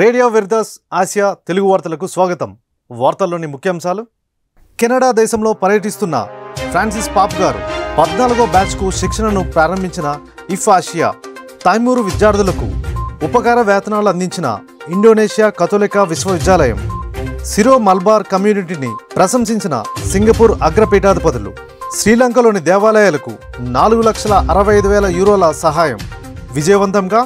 radio విర్దాస్ Asia Telugu వార్తలకు స్వాగతం వార్తల్లోని ముఖ్యాంశాలు కెనడా దేశంలో పర్యటిస్తున్న ఫ్రాన్సిస్ పాప్ గారు పద్నాలుగో బ్యాచ్కు శిక్షణను ప్రారంభించిన ఇఫ్ ఆసియా తైమూరు విద్యార్థులకు ఉపకార వేతనాలు అందించిన ఇండోనేషియా కథోలికా విశ్వవిద్యాలయం సిరో మల్బార్ కమ్యూనిటీని ప్రశంసించిన సింగపూర్ అగ్రపీఠాధిపతులు శ్రీలంకలోని దేవాలయాలకు నాలుగు లక్షల అరవై ఐదు వేల యూరోల సహాయం విజయవంతంగా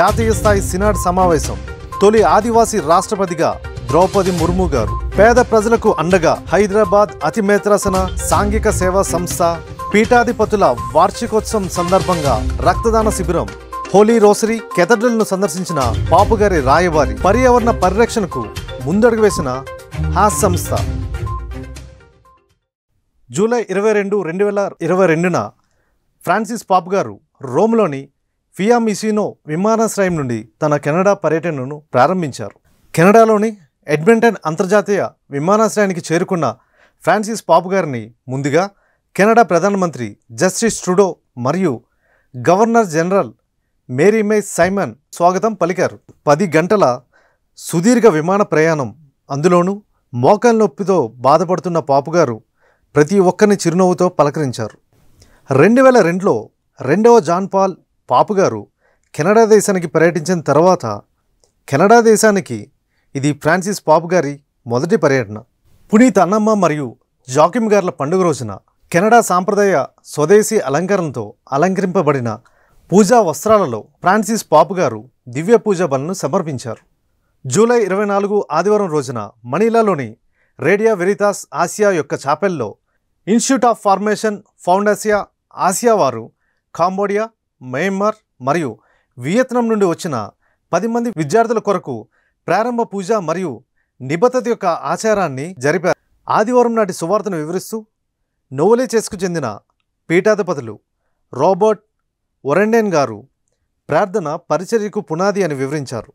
జాతీయ స్థాయి సినాడ్ సమావేశం తొలి ఆదివాసీ రాష్ట్రపతిగా ద్రౌపది ముర్ము గారు పేద ప్రజలకు అండగా హైదరాబాద్ అతి మేత్రాసన సాంఘిక సేవా సంస్థ పీఠాధిపతుల వార్షికోత్సవం సందర్భంగా రక్తదాన శిబిరం హోలీ రోసరీ కెథడ్రల్ను సందర్శించిన పాపుగారి రాయవారి పర్యావరణ పరిరక్షణకు ముందడుగు వేసిన హాస్ సంస్థ జూలై ఇరవై రెండు రెండు వేల ఇరవై రెండున ఫ్రాన్సిస్ పాపు గారు రోమ్లోని ఫియా మిసినో విమానాశ్రయం నుండి తన కెనడా పర్యటనను ప్రారంభించారు కెనడాలోని ఎడ్మింటన్ అంతర్జాతీయ విమానాశ్రయానికి చేరుకున్న ఫ్రాన్సిస్ పాపు గారిని ముందుగా కెనడా ప్రధానమంత్రి జస్టిస్ ట్రుడో మరియు governor general Mary May Simon స్వాగతం పలికారు పది గంటల సుదీర్ఘ విమాన ప్రయాణం అందులోనూ మోకల్ నొప్పితో బాధపడుతున్న పాపుగారు ప్రతి ఒక్కరిని చిరునవ్వుతో పలకరించారు రెండు వేల రెండులో రెండవ జాన్ పాల్ పాపుగారు కెనడా దేశానికి పర్యటించిన తర్వాత కెనడా దేశానికి ఇది ఫ్రాన్సిస్ పాపు గారి మొదటి పర్యటన పునీత్ అన్నమ్మ మరియు జాకిమ్ గార్ల పండుగ రోజున కెనడా సాంప్రదాయ స్వదేశీ అలంకరణతో అలంకరింపబడిన పూజా వస్త్రాలలో ఫ్రాన్సిస్ పాపు గారు దివ్య పూజ బలను సమర్పించారు జూలై ఇరవై నాలుగు ఆదివారం రోజున మనీలాలోని రేడియా వెరితాస్ ఆసియా యొక్క చాపెల్లో institute of formation Fondacio Asia వారు కాంబోడియా మయన్మార్ మరియు వియత్నాం నుండి వచ్చిన పది మంది విద్యార్థుల కొరకు ప్రారంభ పూజ మరియు నిబద్ధత యొక్క ఆచారాన్ని జరిపారు ఆదివారం నాటి సువార్తను వివరిస్తూ చేసుకు చెందిన పీఠాధిపతులు రాబర్ట్ ఒరెండేన్ గారు ప్రార్థన పరిచర్యకు పునాది అని వివరించారు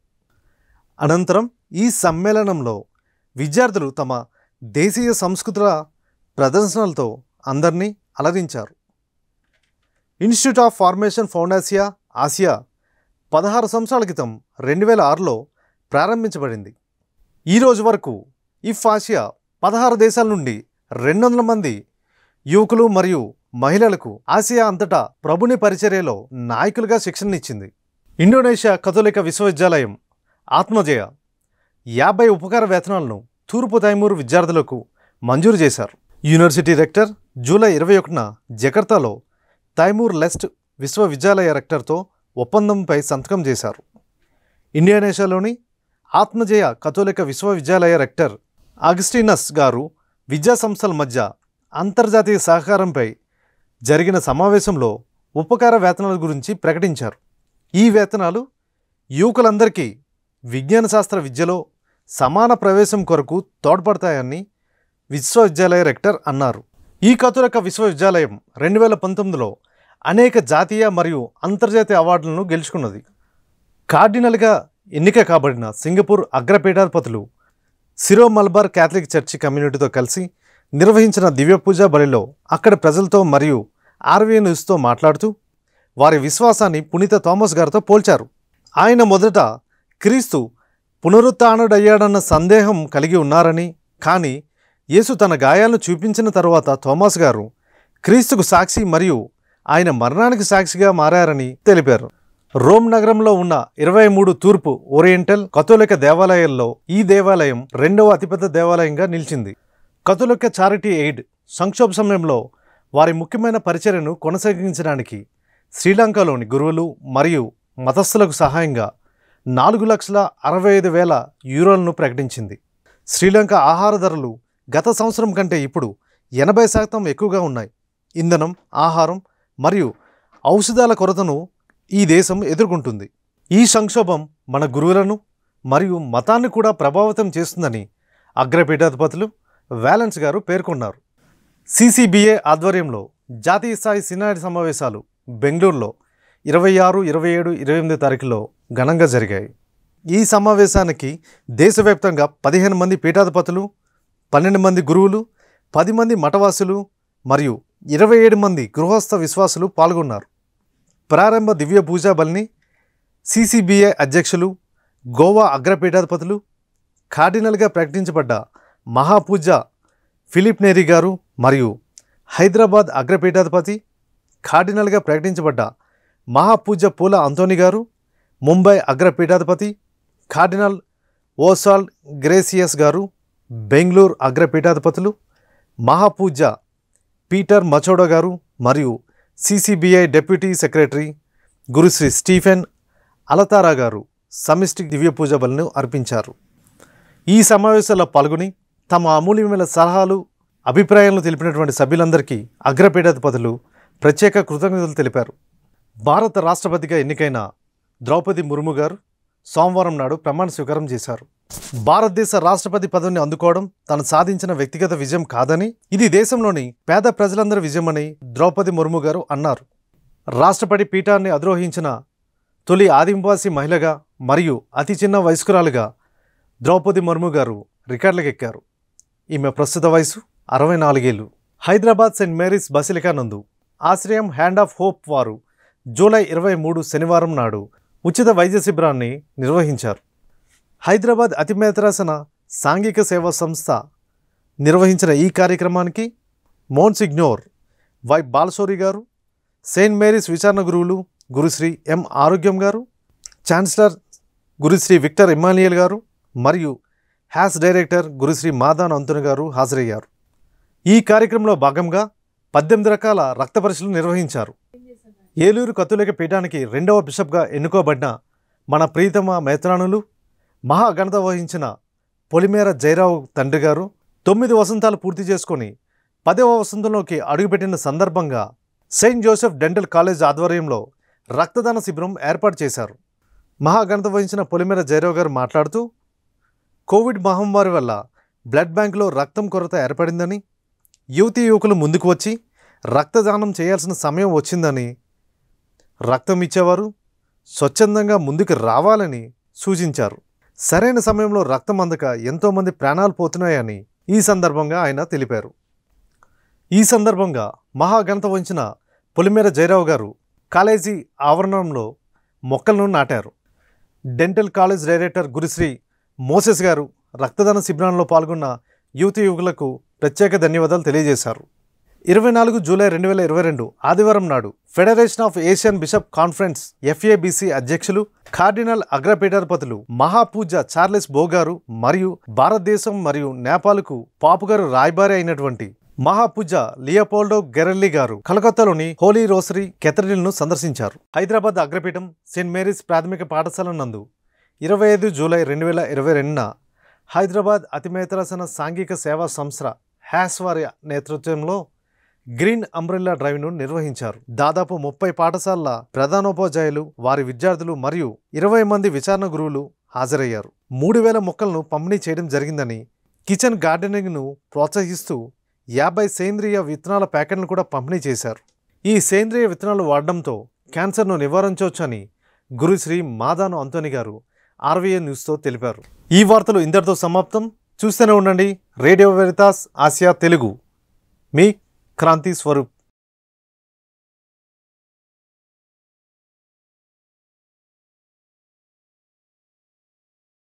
అనంతరం ఈ సమ్మేళనంలో విద్యార్థులు తమ దేశీయ సంస్కృతుల ప్రదర్శనలతో అందరినీ అలరించారు institute of formation Fondacio Asia పదహారు సంవత్సరాల క్రితం రెండు వేల ఆరులో ప్రారంభించబడింది ఈరోజు వరకు ఇఫ్ ఆసియా పదహారు దేశాల నుండి రెండు వందల మంది యువకులు మరియు మహిళలకు ఆసియా అంతటా ప్రభుని పరిచర్యలో నాయకులుగా శిక్షణనిచ్చింది ఇండోనేషియా కథోలిక విశ్వవిద్యాలయం ఆత్మజయ యాభై ఉపకార వేతనాలను తూర్పు తైమూరు విద్యార్థులకు మంజూరు చేశారు యూనివర్సిటీ రెక్టర్ జూలై ఇరవై ఒకటిన జకర్తాలో తైమూర్ లెస్ట్ విశ్వవిద్యాలయ రెక్టర్తో ఒప్పందంపై సంతకం చేశారు ఇండియానేషియాలోని ఆత్మజయ కథోలిక విశ్వవిద్యాలయ రెక్టర్ అగస్టినస్ గారు విద్యా సంస్థల మధ్య అంతర్జాతీయ సహకారంపై జరిగిన సమావేశంలో ఉపకార వేతనాల గురించి ప్రకటించారు ఈ వేతనాలు యువకులందరికీ విజ్ఞాన శాస్త్ర విద్యలో సమాన ప్రవేశం కొరకు తోడ్పడతాయని విశ్వవిద్యాలయ రెక్టర్ అన్నారు ఈ కతురక విశ్వవిద్యాలయం రెండు వేల పంతొమ్మిదిలో అనేక జాతీయ మరియు అంతర్జాతీయ అవార్డులను గెలుచుకున్నది కార్డినల్గా ఎన్నిక కాబడిన సింగపూర్ అగ్రపీఠాధిపతులు సిరో మల్బార్ క్యాథలిక్ చర్చి కమ్యూనిటీతో కలిసి నిర్వహించిన దివ్యపూజ బలిలో అక్కడ ప్రజలతో మరియు ఆర్వీ న్యూస్తో మాట్లాడుతూ వారి విశ్వాసాన్ని పునీత థామస్ గారితో పోల్చారు ఆయన మొదట క్రీస్తు పునరుత్డయ్యాడన్న సందేహం కలిగి ఉన్నారని కానీ యేసు తన గాయాలను చూపించిన తర్వాత థోమాస్ గారు క్రీస్తుకు సాక్షి మరియు ఆయన మరణానికి సాక్షిగా మారారని తెలిపారు రోమ్ నగరంలో ఉన్న ఇరవై మూడు తూర్పు ఓరియంటల్ కథోలిక దేవాలయాల్లో ఈ దేవాలయం రెండవ అతిపెద్ద దేవాలయంగా నిలిచింది కథోలిక చారిటీ ఎయిడ్ సంక్షోభ సమయంలో వారి ముఖ్యమైన పరిచర్యను కొనసాగించడానికి శ్రీలంకలోని గురువులు మరియు మతస్థులకు సహాయంగా నాలుగు లక్షల అరవై ఐదు వేల యూరోలను ప్రకటించింది శ్రీలంక ఆహార ధరలు గత సంవత్సరం కంటే ఇప్పుడు ఎనభై శాతం ఎక్కువగా ఉన్నాయి ఇంధనం ఆహారం మరియు ఔషధాల కొరతను ఈ దేశం ఎదుర్కొంటుంది ఈ సంక్షోభం మన గురువులను మరియు మతాన్ని కూడా ప్రభావితం చేస్తుందని అగ్రపీఠాధిపతులు వ్యాలెన్స్ గారు పేర్కొన్నారు సిసిబిఏ ఆధ్వర్యంలో జాతీయ స్థాయి సినాయిడ్ సమావేశాలు బెంగళూరులో ఇరవై ఆరు ఇరవై ఏడు ఇరవై ఎనిమిది తారీఖులో ఘనంగా జరిగాయి ఈ సమావేశానికి దేశవ్యాప్తంగా పదిహేను మంది పీఠాధిపతులు పన్నెండు మంది గురువులు పది మంది మఠవాసులు మరియు ఇరవై ఏడు మంది గృహస్థ విశ్వాసులు పాల్గొన్నారు ప్రారంభ దివ్య పూజా బలిని సిసిబిఐ అధ్యక్షులు గోవా అగ్రపీఠాధిపతులు కార్డినల్గా ప్రకటించబడ్డ మహాపూజ ఫిలిప్ నేరీ గారు మరియు హైదరాబాద్ అగ్రపీఠాధిపతి కార్డినల్గా ప్రకటించబడ్డ మహాపూజ పూల అంతోని గారు ముంబై అగ్రపీఠాధిపతి కార్డినల్ ఓసాల్ గ్రేసియస్ గారు బెంగళూరు అగ్రపీఠాధిపతులు మహాపూజ పీటర్ మచోడ గారు మరియు సిసిబిఐ డెప్యూటీ సెక్రటరీ గురుశ్రీ స్టీఫెన్ అలతారా గారు సమిష్టి దివ్య పూజ బలను అర్పించారు ఈ సమావేశంలో పాల్గొని తమ అమూల్యమైన సలహాలు అభిప్రాయాలను తెలిపినటువంటి సభ్యులందరికీ అగ్రపీఠాధిపతులు ప్రత్యేక కృతజ్ఞతలు తెలిపారు భారత రాష్ట్రపతిగా ఎన్నికైన ద్రౌపది ముర్ము గారు సోమవారం నాడు ప్రమాణ స్వీకారం చేశారు భారతదేశ రాష్ట్రపతి పదవిని అందుకోవడం తాను సాధించిన వ్యక్తిగత విజయం కాదని ఇది దేశంలోని పేద ప్రజలందరి విజయమని ద్రౌపది ముర్ము గారు అన్నారు రాష్ట్రపతి పీఠాన్ని అధిరోహించిన తొలి ఆదివాసీ మహిళగా మరియు అతి చిన్న వయస్కురాలుగా ద్రౌపది ముర్ము గారు రికార్డులకెక్కారు ఈమె ప్రస్తుత వయసు అరవై నాలుగేళ్లు హైదరాబాద్ సెయింట్ మేరీస్ బసిలికా నందు ఆశ్రయం హ్యాండ్ ఆఫ్ హోప్ వారు జూలై ఇరవై మూడు శనివారం నాడు ఉచిత వైద్య శిబిరాన్ని నిర్వహించారు హైదరాబాద్ అతిమేతరాసన సాంఘిక సేవా సంస్థ నిర్వహించిన ఈ కార్యక్రమానికి మోన్సిగ్నోర్ వై బాలశౌరి గారు సెయింట్ మేరీస్ విచారణ గురువులు గురుశ్రీ ఎం ఆరోగ్యం గారు ఛాన్సలర్ గురుశ్రీ విక్టర్ ఇమానియల్ గారు మరియు హ్యాస్ డైరెక్టర్ గురుశ్రీ మాదాన్ అంతుని గారు హాజరయ్యారు ఈ కార్యక్రమంలో భాగంగా పద్దెనిమిది రకాల రక్త పరీక్షలు నిర్వహించారు ఏలూరు కత్తులక పీఠానికి రెండవ బిషప్గా ఎన్నుకోబడిన మన ప్రీతమ మేత్రానులు మహాఘనత వహించిన పొలిమేర జయరావు తండ్రి గారు తొమ్మిది వసంతాలు పూర్తి చేసుకొని పదవ వసంతంలోకి అడుగుపెట్టిన సందర్భంగా సెయింట్ జోసెఫ్ డెంటల్ కాలేజ్ ఆధ్వర్యంలో రక్తదాన శిబిరం ఏర్పాటు చేశారు మహాఘనత వహించిన పొలిమేర జయరావు గారు మాట్లాడుతూ కోవిడ్ మహమ్మారి వల్ల బ్లడ్ బ్యాంకులో రక్తం కొరత ఏర్పడిందని యువతీ యువకులు ముందుకు వచ్చి రక్తదానం చేయాల్సిన సమయం వచ్చిందని రక్తం ఇచ్చేవారు స్వచ్ఛందంగా ముందుకు రావాలని సూచించారు సరైన సమయంలో రక్తం అందక ఎంతోమంది ప్రాణాలు పోతున్నాయని ఈ సందర్భంగా ఆయన తెలిపారు ఈ సందర్భంగా మహాఘనత వంచిన పొలిమేర జయరావు గారు కాలేజీ ఆవరణంలో మొక్కలను నాటారు డెంటల్ కాలేజ్ డైరెక్టర్ గురిశ్రీ మోసెస్ గారు రక్తదాన శిబిరంలో పాల్గొన్న యువతి యువకులకు ప్రత్యేక ధన్యవాదాలు తెలియజేశారు ఇరవై నాలుగు జూలై రెండు వేల ఇరవై రెండు ఆదివారం నాడు federation of Asian bishop conference FABC అధ్యక్షులు కార్డినల్ అగ్రపీఠాధిపతులు మహాపూజ చార్లెస్ బోగారు మరియు భారతదేశం మరియు నేపాల్కు పాపుగారు రాయబారి అయినటువంటి మహాపూజ లియపోల్డో గెరెల్లి గారు కలకత్తాలోని హోలీ రోసరీ కెథడ్రిల్ను సందర్శించారు హైదరాబాద్ అగ్రపీఠం సెయింట్ మేరీస్ ప్రాథమిక పాఠశాల నందు ఇరవై ఐదు జూలై రెండు వేల ఇరవై రెండున హైదరాబాద్ అతిమేతరసన సాంఘిక సేవా సంస్థ హ్యాస్వార్య నేతృత్వంలో గ్రీన్ అంబ్రెల్లా డ్రైవ్ను నిర్వహించారు దాదాపు ముప్పై పాఠశాలల ప్రధానోపాధ్యాయులు వారి విద్యార్థులు మరియు ఇరవై మంది విచారణ గురువులు హాజరయ్యారు మూడు వేల మొక్కలను పంపిణీ చేయడం జరిగిందని కిచెన్ గార్డెనింగ్ను ప్రోత్సహిస్తూ యాభై సేంద్రియ విత్తనాల ప్యాకెట్లను కూడా పంపిణీ చేశారు ఈ సేంద్రియ విత్తనాలు వాడడంతో క్యాన్సర్ను నివారించవచ్చని గురుశ్రీ మాదాను అంతోని గారు ఆర్వీఏ న్యూస్తో తెలిపారు ఈ వార్తలు ఇంతటితో సమాప్తం చూస్తూనే ఉండండి రేడియో వెరితాస్ ఆసియా తెలుగు మీ ಕ್ರಾಂತಿ ಸ್ವರೂಪ್